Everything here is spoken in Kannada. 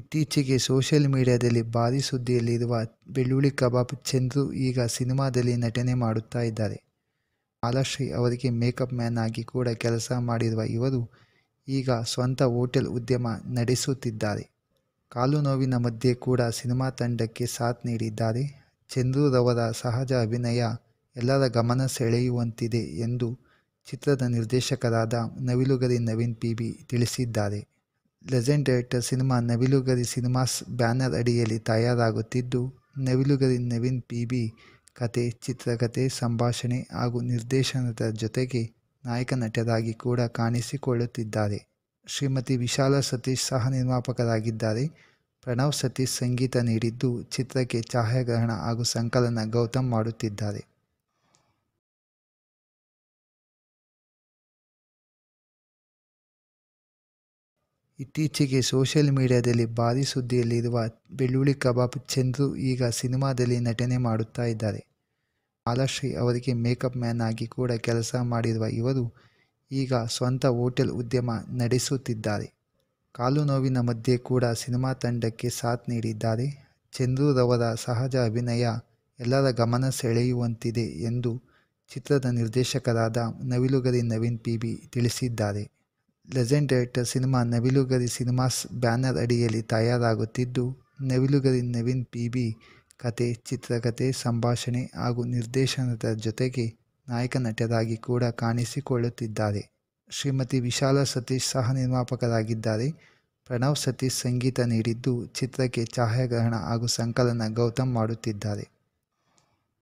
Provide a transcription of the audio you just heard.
ಇತ್ತೀಚೆಗೆ ಸೋಷಿಯಲ್ ಮೀಡಿಯಾದಲ್ಲಿ ಭಾರೀ ಸುದ್ದಿಯಲ್ಲಿರುವ ಬೆಳ್ಳುಳ್ಳಿ ಕಬಾಬ್ ಚಂದ್ರು ಈಗ ಸಿನಿಮಾದಲ್ಲಿ ನಟನೆ ಮಾಡುತ್ತಾ ಇದ್ದಾರೆ ಮಾಲಾಶ್ರೀ ಅವರಿಗೆ ಮೇಕಪ್ ಮ್ಯಾನ್ ಆಗಿ ಕೂಡ ಕೆಲಸ ಮಾಡಿರುವ ಇವರು ಈಗ ಸ್ವಂತ ಹೋಟೆಲ್ ಉದ್ಯಮ ನಡೆಸುತ್ತಿದ್ದಾರೆ ಕಾಲು ನೋವಿನ ಮಧ್ಯೆ ಕೂಡ ಸಿನಿಮಾ ತಂಡಕ್ಕೆ ಸಾಥ್ ನೀಡಿದ್ದಾರೆ ಚಂದ್ರುರವರ ಸಹಜ ಅಭಿನಯ ಎಲ್ಲರ ಗಮನ ಸೆಳೆಯುವಂತಿದೆ ಎಂದು ಚಿತ್ರದ ನಿರ್ದೇಶಕರಾದ ನವಿಲುಗರಿ ನವೀನ್ ಪಿ ಬಿ ತಿಳಿಸಿದ್ದಾರೆ legend director cinema Navilugari cinemas banner ಅಡಿಯಲ್ಲಿ ತಯಾರಾಗುತ್ತಿದ್ದು ನವಿಲುಗರಿ ನವೀನ್ ಪಿ ಬಿ ಕತೆ ಚಿತ್ರಕಥೆ ಸಂಭಾಷಣೆ ಹಾಗೂ ನಿರ್ದೇಶನದ ಜೊತೆಗೆ ನಾಯಕ ನಟರಾಗಿ ಕೂಡ ಕಾಣಿಸಿಕೊಳ್ಳುತ್ತಿದ್ದಾರೆ ಶ್ರೀಮತಿ ವಿಶಾಲ ಸತೀಶ್ ಸಹ ನಿರ್ಮಾಪಕರಾಗಿದ್ದಾರೆ ಪ್ರಣವ್ ಸತೀಶ್ ಸಂಗೀತ ನೀಡಿದ್ದು ಚಿತ್ರಕ್ಕೆ ಛಾಯಾಗ್ರಹಣ ಹಾಗೂ ಸಂಕಲನ ಗೌತಮ್ ಮಾಡುತ್ತಿದ್ದಾರೆ ಇತ್ತೀಚೆಗೆ ಸೋಷಿಯಲ್ ಮೀಡಿಯಾದಲ್ಲಿ ಭಾರೀ ಸುದ್ದಿಯಲ್ಲಿರುವ ಬೆಳ್ಳುಳ್ಳಿ ಕಬಾಬ್ ಚಂದ್ರು ಈಗ ಸಿನಿಮಾದಲ್ಲಿ ನಟನೆ ಮಾಡುತ್ತಾ ಇದ್ದಾರೆ ಮಾಲಾಶ್ರೀ ಅವರಿಗೆ ಮೇಕಪ್ ಮ್ಯಾನ್ ಆಗಿ ಕೂಡ ಕೆಲಸ ಮಾಡಿರುವ ಇವರು ಈಗ ಸ್ವಂತ ಹೋಟೆಲ್ ಉದ್ಯಮ ನಡೆಸುತ್ತಿದ್ದಾರೆ ಕಾಲು ನೋವಿನ ಮಧ್ಯೆ ಕೂಡ ಸಿನಿಮಾ ತಂಡಕ್ಕೆ ಸಾಥ್ ನೀಡಿದ್ದಾರೆ ಚಂದ್ರುರವರ ಸಹಜ ಅಭಿನಯ ಎಲ್ಲರ ಗಮನ ಸೆಳೆಯುವಂತಿದೆ ಎಂದು ಚಿತ್ರದ ನಿರ್ದೇಶಕರಾದ ನವಿಲುಗರಿ ನವೀನ್ ಪಿ ಬಿ ತಿಳಿಸಿದ್ದಾರೆ legend director cinema Navilugari cinemas banner ಅಡಿಯಲ್ಲಿ ತಯಾರಾಗುತ್ತಿದ್ದು ನವಿಲುಗರಿ ನವೀನ್ ಪಿ ಬಿ ಕತೆ ಚಿತ್ರಕಥೆ ಸಂಭಾಷಣೆ ಹಾಗೂ ನಿರ್ದೇಶನದ ಜೊತೆಗೆ ನಾಯಕ ನಟರಾಗಿ ಕೂಡ ಕಾಣಿಸಿಕೊಳ್ಳುತ್ತಿದ್ದಾರೆ ಶ್ರೀಮತಿ ವಿಶಾಲ ಸತೀಶ್ ಸಹ ನಿರ್ಮಾಪಕರಾಗಿದ್ದಾರೆ ಪ್ರಣವ್ ಸತೀಶ್ ಸಂಗೀತ ನೀಡಿದ್ದು ಚಿತ್ರಕ್ಕೆ ಛಾಯಾಗ್ರಹಣ ಹಾಗೂ ಸಂಕಲನ ಗೌತಮ್ ಮಾಡುತ್ತಿದ್ದಾರೆ